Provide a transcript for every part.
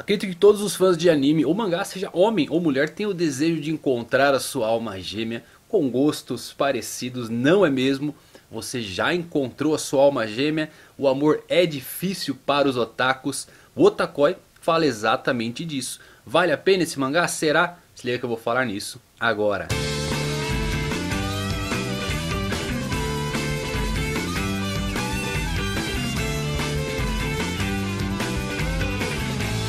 Acredito que todos os fãs de anime ou mangá, seja homem ou mulher, têm o desejo de encontrar a sua alma gêmea com gostos parecidos, não é mesmo? Você já encontrou a sua alma gêmea? O amor é difícil para os otakus. O Otakoi fala exatamente disso. Vale a pena esse mangá? Será? Se liga que eu vou falar nisso agora.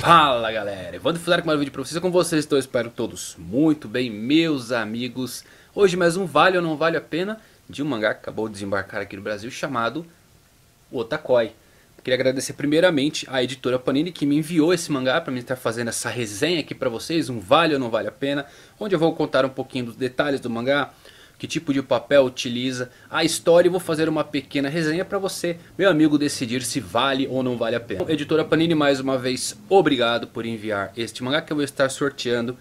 Fala galera, Evandro Fular com mais um vídeo pra vocês, como vocês estão? Espero todos muito bem, meus amigos. Hoje mais um Vale ou Não Vale a Pena de um mangá que acabou de desembarcar aqui no Brasil chamado Otakoi. Queria agradecer primeiramente à editora Panini que me enviou esse mangá para mim estar fazendo essa resenha aqui para vocês, um vale ou não vale a pena, onde eu vou contar um pouquinho dos detalhes do mangá, que tipo de papel utiliza, a história e vou fazer uma pequena resenha para você, meu amigo, decidir se vale ou não vale a pena. editora Panini, mais uma vez, obrigado por enviar este mangá que eu vou estar sorteando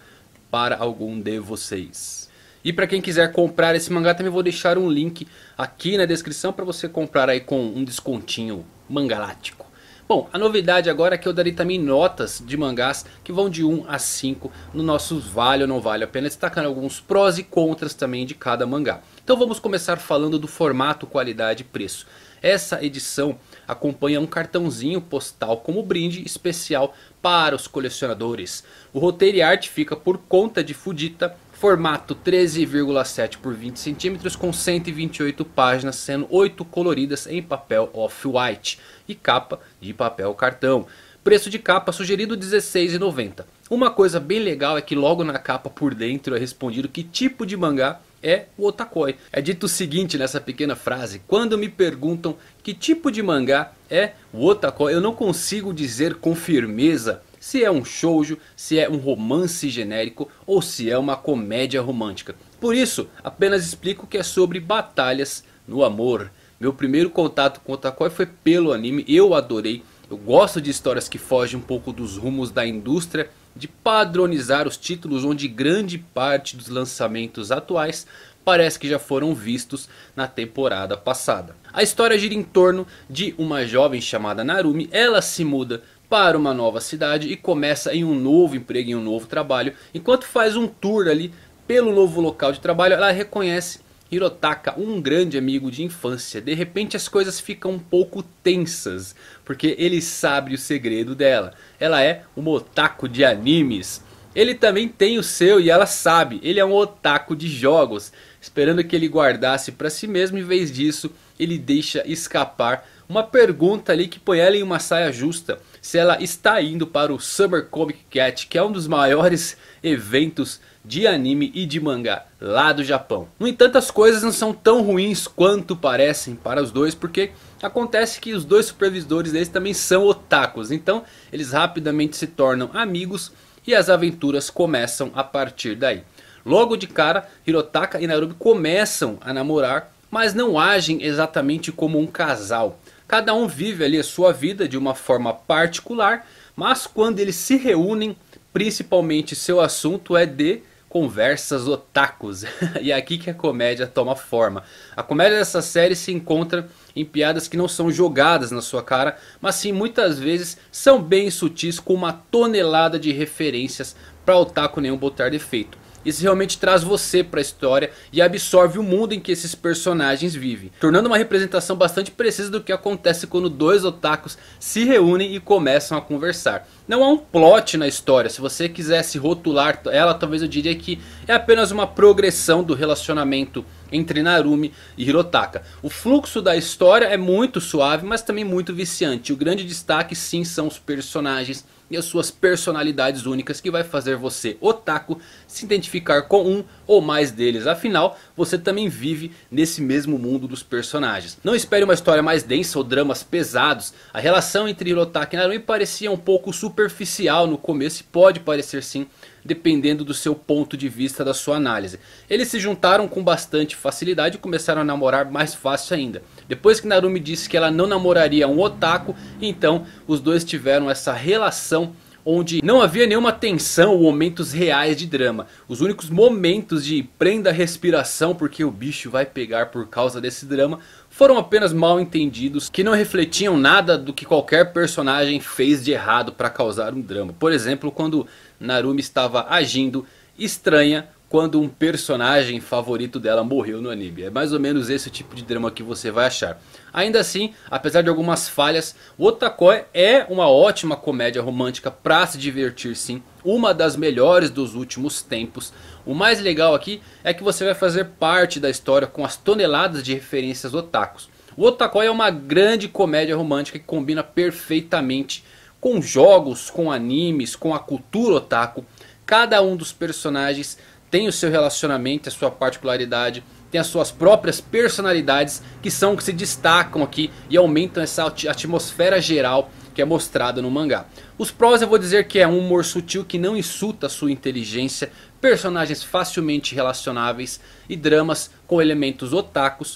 para algum de vocês. E para quem quiser comprar esse mangá também vou deixar um link aqui na descrição para você comprar aí com um descontinho mangalático. Bom, a novidade agora é que eu darei também notas de mangás que vão de 1 a 5 no nosso vale ou não vale a pena, destacando alguns prós e contras também de cada mangá. Então vamos começar falando do formato, qualidade e preço. Essa edição acompanha um cartãozinho postal como brinde especial para os colecionadores. O roteiro e arte fica por conta de Fudita Formato 13,7 por 20 centímetros com 128 páginas, sendo 8 coloridas em papel off-white e capa de papel cartão. Preço de capa sugerido R$16,90. Uma coisa bem legal é que logo na capa por dentro é respondido que tipo de mangá é o otakoi. É dito o seguinte nessa pequena frase, quando me perguntam que tipo de mangá é o otakoi, eu não consigo dizer com firmeza se é um shoujo, se é um romance genérico ou se é uma comédia romântica. Por isso, apenas explico que é sobre batalhas no amor. Meu primeiro contato com o Otakoi foi pelo anime, eu adorei. Eu gosto de histórias que fogem um pouco dos rumos da indústria, de padronizar os títulos onde grande parte dos lançamentos atuais parece que já foram vistos na temporada passada. A história gira em torno de uma jovem chamada Narumi. Ela se muda para uma nova cidade e começa em um novo emprego, em um novo trabalho. Enquanto faz um tour ali pelo novo local de trabalho, ela reconhece Hirotaka, um grande amigo de infância. De repente as coisas ficam um pouco tensas, porque ele sabe o segredo dela. Ela é um otaku de animes. Ele também tem o seu e ela sabe, ele é um otaku de jogos. Esperando que ele guardasse para si mesmo, em vez disso ele deixa escapar uma pergunta ali que põe ela em uma saia justa. Se ela está indo para o Summer Comic Cat, que é um dos maiores eventos de anime e de mangá lá do Japão. No entanto, as coisas não são tão ruins quanto parecem para os dois, porque acontece que os dois supervisores deles também são otakus. Então, eles rapidamente se tornam amigos e as aventuras começam a partir daí. Logo de cara, Hirotaka e Nairobi começam a namorar, mas não agem exatamente como um casal. Cada um vive ali a sua vida de uma forma particular, mas quando eles se reúnem, principalmente seu assunto é de conversas otakus. e é aqui que a comédia toma forma. A comédia dessa série se encontra em piadas que não são jogadas na sua cara, mas sim muitas vezes são bem sutis com uma tonelada de referências para otaku nenhum botar defeito. Isso realmente traz você para a história e absorve o mundo em que esses personagens vivem, tornando uma representação bastante precisa do que acontece quando dois otakus se reúnem e começam a conversar. Não há um plot na história. Se você quisesse rotular ela, talvez eu diria que é apenas uma progressão do relacionamento entre Narumi e Hirotaka. O fluxo da história é muito suave, mas também muito viciante. O grande destaque sim são os personagens e as suas personalidades únicas que vai fazer você, otaku, se identificar com um ou mais deles. Afinal, você também vive nesse mesmo mundo dos personagens. Não espere uma história mais densa ou dramas pesados. A relação entre Hirotaka e Narumi parecia um pouco super superficial no começo e pode parecer sim, dependendo do seu ponto de vista, da sua análise. Eles se juntaram com bastante facilidade e começaram a namorar mais fácil ainda. Depois que Narumi disse que ela não namoraria um otaku, então os dois tiveram essa relação onde não havia nenhuma tensão ou momentos reais de drama. Os únicos momentos de prenda a respiração porque o bicho vai pegar por causa desse drama foram apenas mal entendidos que não refletiam nada do que qualquer personagem fez de errado para causar um drama. Por exemplo, quando Narumi estava agindo estranha quando um personagem favorito dela morreu no anime. É mais ou menos esse tipo de drama que você vai achar. Ainda assim, apesar de algumas falhas, Otakoi é uma ótima comédia romântica pra se divertir sim. Uma das melhores dos últimos tempos. O mais legal aqui é que você vai fazer parte da história com as toneladas de referências otakus. O Otakoi é uma grande comédia romântica que combina perfeitamente com jogos, com animes, com a cultura otaku. Cada um dos personagens tem o seu relacionamento, a sua particularidade, tem as suas próprias personalidades que são que se destacam aqui e aumentam essa atmosfera geral que é mostrada no mangá. Os prós eu vou dizer que é um humor sutil que não insulta sua inteligência, personagens facilmente relacionáveis e dramas com elementos otakus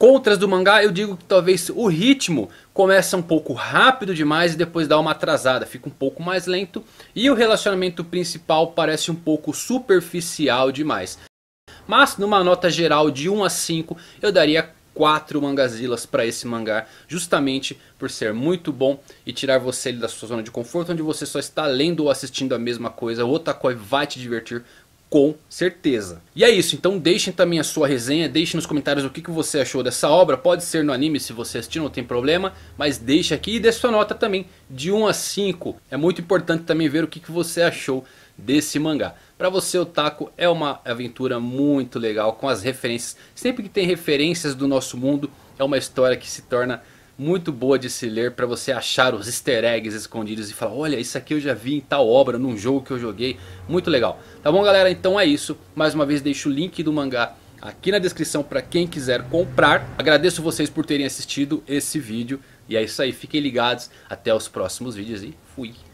Contras do mangá, eu digo que talvez o ritmo começa um pouco rápido demais e depois dá uma atrasada, fica um pouco mais lento. E o relacionamento principal parece um pouco superficial demais. Mas numa nota geral de 1 a 5, eu daria 4 mangazilas para esse mangá, justamente por ser muito bom e tirar você da sua zona de conforto, onde você só está lendo ou assistindo a mesma coisa. O Otakoi vai te divertir com certeza. E é isso, então deixem também a sua resenha, deixem nos comentários o que, que você achou dessa obra, pode ser no anime se você assistir, não tem problema, mas deixe aqui e dê sua nota também, de 1 a 5. É muito importante também ver o que, que você achou desse mangá. Para você, o Taco é uma aventura muito legal, com as referências, sempre que tem referências do nosso mundo, é uma história que se torna muito boa de se ler para você achar os easter eggs escondidos e falar Olha, isso aqui eu já vi em tal obra, num jogo que eu joguei, muito legal. Tá bom galera, então é isso. Mais uma vez deixo o link do mangá aqui na descrição para quem quiser comprar. Agradeço vocês por terem assistido esse vídeo. E é isso aí, fiquem ligados, até os próximos vídeos e fui!